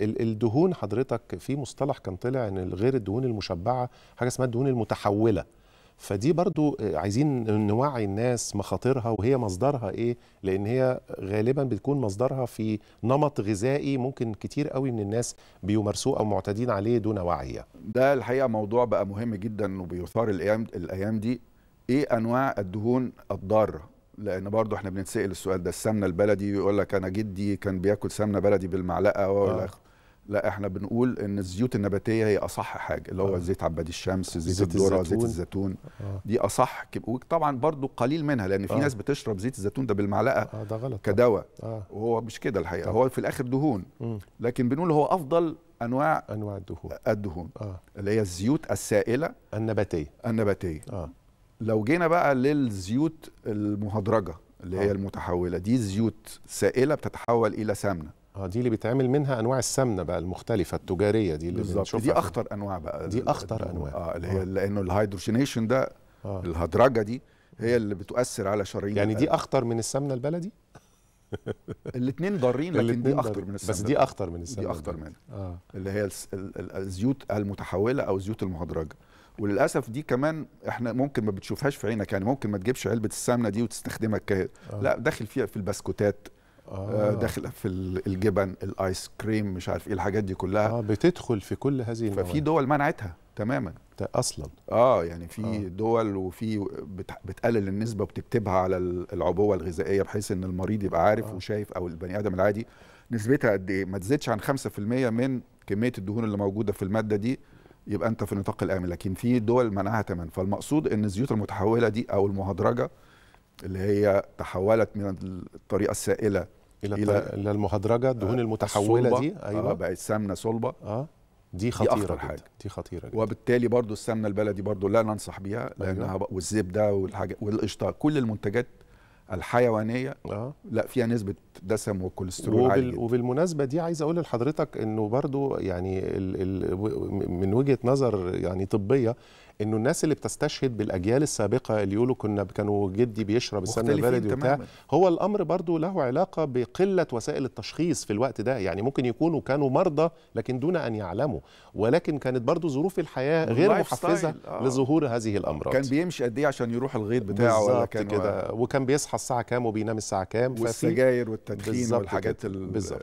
الدهون حضرتك في مصطلح كان طلع ان غير الدهون المشبعه حاجه اسمها الدهون المتحوله فدي برضو عايزين نوعي الناس مخاطرها وهي مصدرها ايه لان هي غالبا بتكون مصدرها في نمط غذائي ممكن كتير قوي من الناس بيمارسوه او معتادين عليه دون وعيه ده الحقيقه موضوع بقى مهم جدا وبيثار الايام الايام دي ايه انواع الدهون الضاره لان برضه احنا بنتسال السؤال ده السمنه البلدي يقول لك انا جدي كان بياكل سمنه بلدي بالمعلقه والى اخره لا احنا بنقول ان الزيوت النباتيه هي اصح حاجه اللي هو آه. زيت عبادي الشمس آه. زيت, زيت الذره زيت الزيتون آه. دي اصح وطبعا برضو قليل منها لان في آه. ناس بتشرب زيت الزيتون ده بالمعلقه آه ده غلط كدواء آه. وهو مش كده الحقيقه طبعا. هو في الاخر دهون م. لكن بنقول هو افضل انواع انواع الدهون آه، الدهون آه. اللي هي الزيوت السائله النباتيه النباتيه آه. لو جينا بقى للزيوت المهدرجه اللي آه. هي المتحوله دي زيوت سائله بتتحول الى سمنه اه دي اللي بيتعمل منها انواع السمنه بقى المختلفه التجاريه دي اللي بالظبط دي اخطر انواع بقى دي اخطر انواع اه اللي آه. هي لانه الهيدروجينيشن ده آه. الهدرجه دي هي اللي بتؤثر على شرايين يعني دي اخطر من السمنه البلدي الاثنين ضارين لكن دي اخطر من السمنه بس دي اخطر من السمنه دي اخطر منها آه. اللي هي الزيوت المتحوله او الزيوت المهدرجه وللاسف دي كمان احنا ممكن ما بتشوفهاش في عينك يعني ممكن ما تجيبش علبه السمنه دي وتستخدمها كهي آه. لا داخل فيها في البسكوتات آه. آه، داخله في الجبن الايس كريم مش عارف ايه الحاجات دي كلها آه بتدخل في كل هذه النوع. ففي دول منعتها تماما اصلا اه يعني في آه. دول وفي بتقلل النسبه وبتكتبها على العبوه الغذائيه بحيث ان المريض يبقى عارف آه. وشايف او البني ادم العادي نسبتها قد ايه ما تزيدش عن 5% من كميه الدهون اللي موجوده في الماده دي يبقى انت في النطاق الامن لكن في دول منعها تماما فالمقصود ان الزيوت المتحوله دي او المهدرجه اللي هي تحولت من الطريقه السائله الى الى, إلى المهدرجه الدهون آه المتحوله دي ايوه آه بقت سمنه صلبه اه دي خطيره دي حاجه دي خطيره جدا. وبالتالي برضو السمنه البلدي برضو لا ننصح بيها أيوة. لانها أيوة. والزبده والحاجه والقشطه كل المنتجات الحيوانيه آه. لا فيها نسبه دسم وكوليسترول وبال... عالي وبالمناسبه دي عايز اقول لحضرتك انه برضو يعني ال... ال... من وجهه نظر يعني طبيه انه الناس اللي بتستشهد بالاجيال السابقه اللي يقولوا كنا كانوا جدي بيشرب السمنه البلدي وبتاع هو الامر برضو له علاقه بقله وسائل التشخيص في الوقت ده يعني ممكن يكونوا كانوا مرضى لكن دون ان يعلموا ولكن كانت برضو ظروف الحياه غير محفزه آه. لظهور هذه الامراض كان بيمشي قد ايه عشان يروح الغيط بتاعه ولا كان كده و... وكان بيصحى الساعه كام وبينام الساعه كام والسجاير والتدخين والحاجات ال... بالظبط